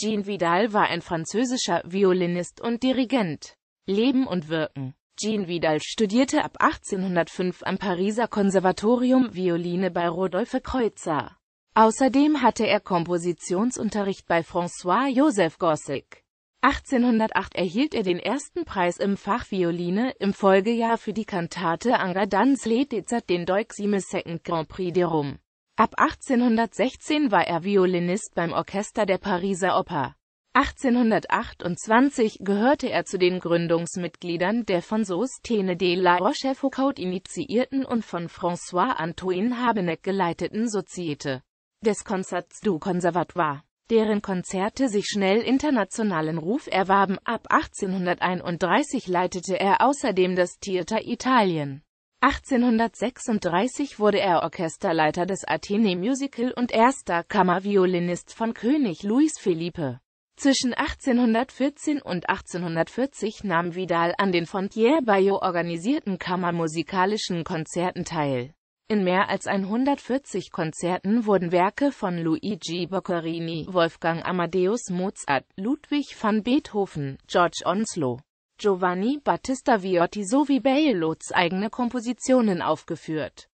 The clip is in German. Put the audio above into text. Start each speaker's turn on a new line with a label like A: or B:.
A: Jean Vidal war ein französischer Violinist und Dirigent. Leben und Wirken Jean Vidal studierte ab 1805 am Pariser Konservatorium Violine bei Rodolphe Kreutzer. Außerdem hatte er Kompositionsunterricht bei François-Joseph Gossig. 1808 erhielt er den ersten Preis im Fach Violine, im Folgejahr für die Kantate Engadans les den Deux Second Grand Prix de Rome. Ab 1816 war er Violinist beim Orchester der Pariser Oper. 1828 gehörte er zu den Gründungsmitgliedern der von Sostene de la Rochefoucauld initiierten und von François-Antoine Habeneck geleiteten Societe des Konzerts du Conservatoire, deren Konzerte sich schnell internationalen Ruf erwarben. Ab 1831 leitete er außerdem das Theater Italien. 1836 wurde er Orchesterleiter des Athene Musical und erster Kammerviolinist von König Louis Philippe. Zwischen 1814 und 1840 nahm Vidal an den von Pierre Bayot organisierten kammermusikalischen Konzerten teil. In mehr als 140 Konzerten wurden Werke von Luigi Boccherini, Wolfgang Amadeus Mozart, Ludwig van Beethoven, George Onslow, Giovanni Battista Viotti sowie Berlioz' eigene Kompositionen aufgeführt